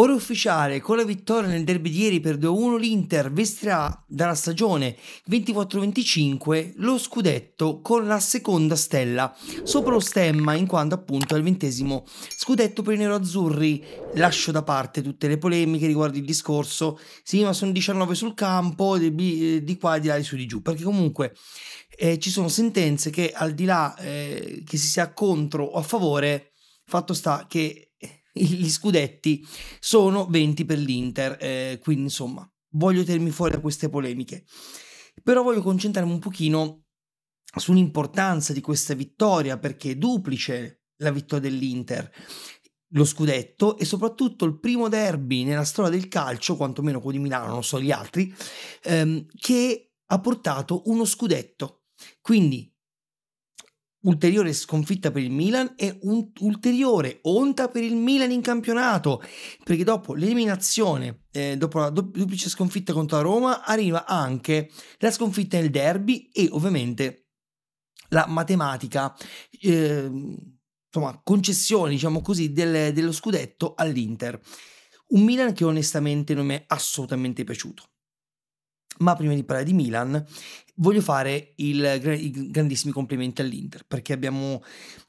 Ora ufficiale, con la vittoria nel derby di ieri per 2-1 l'Inter vestirà dalla stagione 24-25 lo scudetto con la seconda stella sopra lo stemma in quanto appunto è il ventesimo scudetto per i neroazzurri. Lascio da parte tutte le polemiche riguardo il discorso, sì ma sono 19 sul campo, di qua e di là e su di giù, perché comunque eh, ci sono sentenze che al di là eh, che si sia contro o a favore, fatto sta che gli scudetti sono 20 per l'Inter, eh, quindi insomma voglio tenermi fuori da queste polemiche. Però voglio concentrarmi un pochino sull'importanza di questa vittoria perché è duplice la vittoria dell'Inter, lo scudetto e soprattutto il primo derby nella storia del calcio, quantomeno quello di Milano, non so gli altri, ehm, che ha portato uno scudetto. Quindi ulteriore sconfitta per il Milan e un'ulteriore onta per il Milan in campionato, perché dopo l'eliminazione, eh, dopo la duplice sconfitta contro la Roma, arriva anche la sconfitta nel derby e ovviamente la matematica, eh, insomma, concessione, diciamo così, del, dello scudetto all'Inter. Un Milan che onestamente non mi è assolutamente piaciuto. Ma prima di parlare di Milan, voglio fare il, i grandissimi complimenti all'Inter perché abbiamo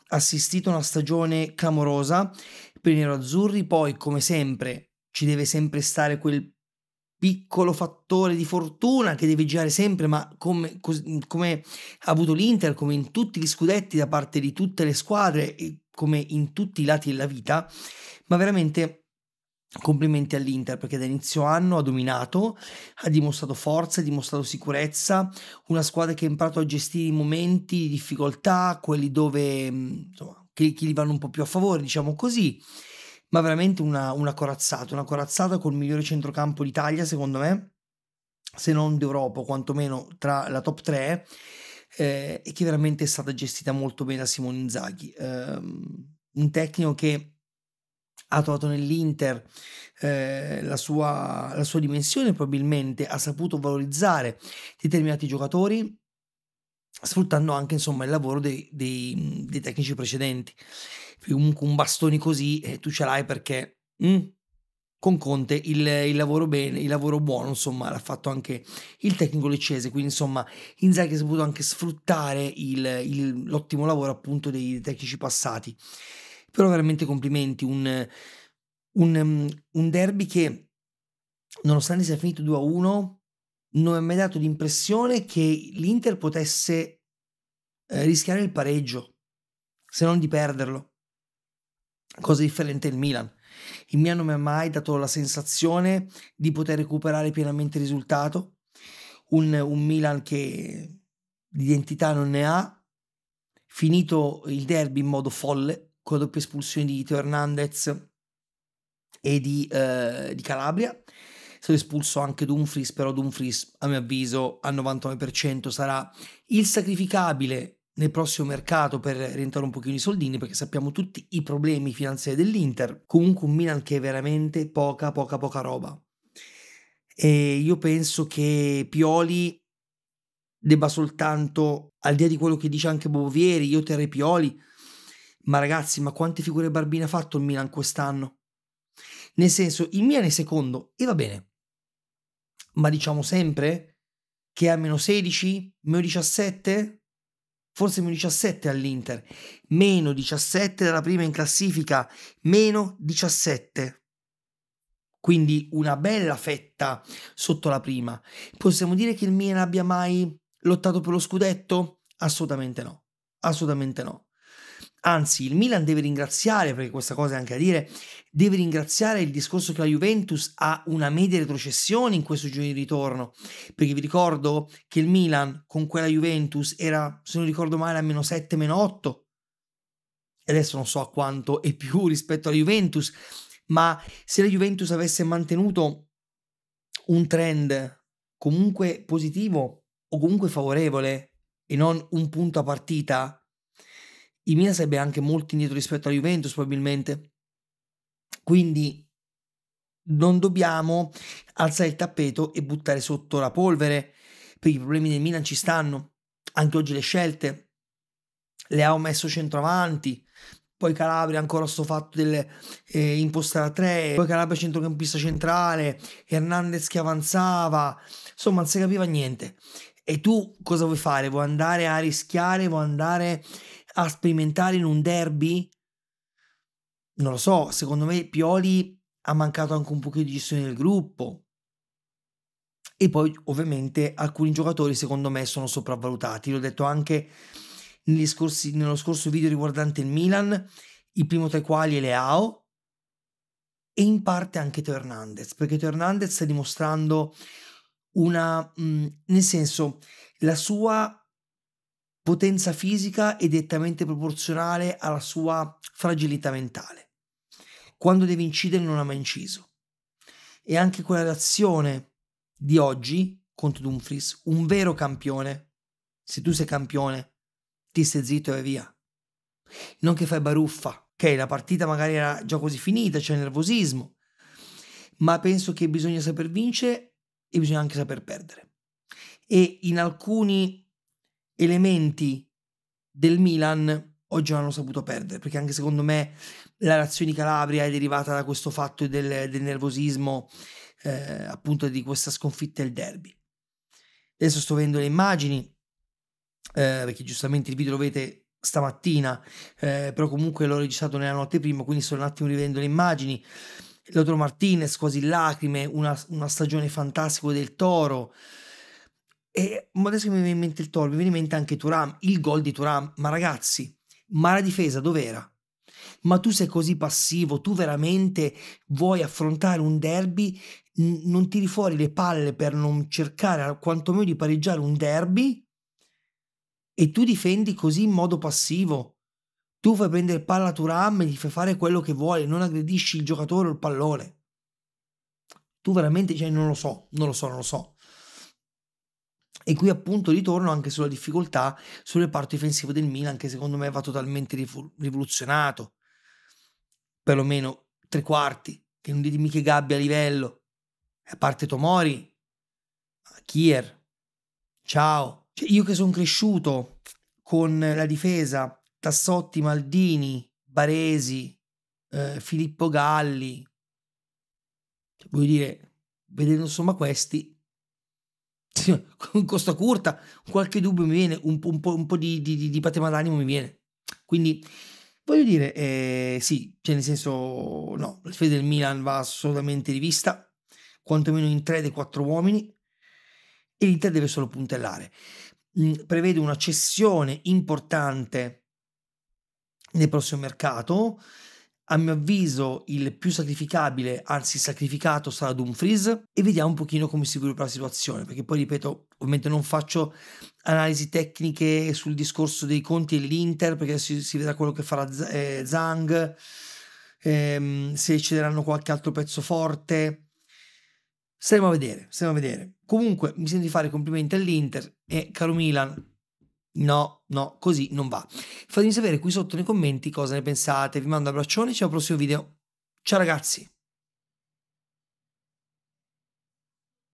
assistito a una stagione clamorosa per i neroazzurri. Poi, come sempre, ci deve sempre stare quel piccolo fattore di fortuna che deve girare sempre, ma come, come ha avuto l'Inter, come in tutti gli scudetti da parte di tutte le squadre, come in tutti i lati della vita, ma veramente Complimenti all'Inter perché da inizio anno ha dominato, ha dimostrato forza, ha dimostrato sicurezza, una squadra che ha imparato a gestire i momenti di difficoltà, quelli dove mm, insomma, chi, chi, li vanno un po' più a favore, diciamo così, ma veramente una, una corazzata, una corazzata col migliore centrocampo d'Italia secondo me, se non d'Europa, quantomeno tra la top 3 eh, e che veramente è stata gestita molto bene da Simone Inzaghi. Eh, un tecnico che ha trovato nell'Inter eh, la, sua, la sua dimensione, probabilmente ha saputo valorizzare determinati giocatori sfruttando anche insomma, il lavoro dei, dei, dei tecnici precedenti. comunque un bastone così eh, tu ce l'hai perché mm, con Conte il, il, lavoro bene, il lavoro buono insomma l'ha fatto anche il tecnico leccese, quindi insomma Inzaghi ha saputo anche sfruttare il, il, l'ottimo lavoro appunto dei tecnici passati. Però veramente complimenti, un, un, mm, un derby che nonostante sia finito 2-1 non mi ha mai dato l'impressione che l'Inter potesse eh, rischiare il pareggio, se non di perderlo. Cosa differente il Milan. Il Milan non mi ha mai dato la sensazione di poter recuperare pienamente il risultato. Un, un Milan che di identità non ne ha, finito il derby in modo folle, con la doppia espulsione di Teo Hernandez e di, eh, di Calabria. È stato espulso anche Dumfries, però Dumfries a mio avviso al 99% sarà il sacrificabile nel prossimo mercato per rientrare un pochino i soldini perché sappiamo tutti i problemi finanziari dell'Inter. Comunque un Milan che è veramente poca, poca, poca roba. E io penso che Pioli debba soltanto, al di là di quello che dice anche Bovieri, io terrei Pioli, ma ragazzi, ma quante figure barbine ha fatto il Milan quest'anno? Nel senso, il Milan è secondo e va bene. Ma diciamo sempre che a meno 16, meno 17, forse meno 17 all'Inter, meno 17 dalla prima in classifica, meno 17. Quindi una bella fetta sotto la prima. Possiamo dire che il Milan abbia mai lottato per lo scudetto? Assolutamente no. Assolutamente no. Anzi, il Milan deve ringraziare, perché questa cosa è anche a dire, deve ringraziare il discorso che la Juventus ha una media retrocessione in questo giro di ritorno, perché vi ricordo che il Milan con quella Juventus era, se non ricordo male, a meno 7, meno 8, e adesso non so a quanto è più rispetto alla Juventus, ma se la Juventus avesse mantenuto un trend comunque positivo o comunque favorevole e non un punto a partita, il Milan sarebbe anche molto indietro rispetto alla Juventus probabilmente. Quindi non dobbiamo alzare il tappeto e buttare sotto la polvere, perché i problemi del Milan ci stanno. Anche oggi le scelte, le ha messo centravanti, poi Calabria ancora sto fatto del eh, impostare a tre, poi Calabria centrocampista centrale, Hernandez che avanzava, insomma non si capiva niente. E tu cosa vuoi fare? Vuoi andare a rischiare? Vuoi andare a sperimentare in un derby? Non lo so, secondo me Pioli ha mancato anche un pochino di gestione del gruppo. E poi ovviamente alcuni giocatori secondo me sono sopravvalutati, l'ho detto anche scorsi, nello scorso video riguardante il Milan, il primo tra i quali è Leao e in parte anche Teo Hernandez, perché Teo Hernandez sta dimostrando una... Mh, nel senso, la sua potenza fisica è direttamente proporzionale alla sua fragilità mentale. Quando deve incidere non ha mai inciso. E anche quella reazione di oggi contro Dumfries, un vero campione, se tu sei campione, ti stai zitto e via. Non che fai baruffa, ok, la partita magari era già quasi finita, c'è nervosismo, ma penso che bisogna saper vincere e bisogna anche saper perdere. E in alcuni elementi del Milan oggi non hanno saputo perdere, perché anche secondo me la reazione di Calabria è derivata da questo fatto del, del nervosismo, eh, appunto di questa sconfitta del derby. Adesso sto vedendo le immagini, eh, perché giustamente il video lo vedete stamattina, eh, però comunque l'ho registrato nella notte prima, quindi sto un attimo rivedendo le immagini. Lotro Martinez, quasi in lacrime, una, una stagione fantastica del Toro, e adesso mi viene in mente il Tor, mi viene in mente anche Turam, il gol di Turam. Ma ragazzi, ma la difesa dov'era? Ma tu sei così passivo, tu veramente vuoi affrontare un derby, non tiri fuori le palle per non cercare quantomeno di pareggiare un derby e tu difendi così in modo passivo. Tu fai prendere palla a Turam e gli fai fare quello che vuole, non aggredisci il giocatore o il pallone. Tu veramente, cioè, non lo so, non lo so, non lo so. E qui appunto ritorno anche sulla difficoltà sul reparto difensivo del Milan, che secondo me va totalmente rivoluzionato. Perlomeno tre quarti, che non ditemi che gabbia a livello. A parte Tomori, Kier, ciao. Cioè, io che sono cresciuto con la difesa, Tassotti, Maldini, Baresi, eh, Filippo Galli. Cioè, voglio dire, vedendo insomma questi, sì, con costa curta, qualche dubbio mi viene, un, un po', un po di, di, di, patema d'animo mi viene. Quindi voglio dire, eh, sì, cioè nel senso, no, la sfida del Milan va assolutamente rivista, quantomeno in tre dei quattro uomini, e l'Inter deve solo puntellare. Mm, prevede una cessione importante nel prossimo mercato, a mio avviso il più sacrificabile, anzi sacrificato, sarà Dumfries e vediamo un pochino come si sviluppa la situazione, perché poi ripeto, ovviamente non faccio analisi tecniche sul discorso dei conti e l'Inter, perché si, si vedrà quello che farà Z- eh, Zang, ehm, se cederanno qualche altro pezzo forte. Staremo a vedere, staremo a vedere. Comunque mi sento di fare complimenti all'Inter e caro Milan, No, no, così non va. Fatemi sapere qui sotto nei commenti cosa ne pensate. Vi mando un abbraccione, ci vediamo al prossimo video. Ciao ragazzi!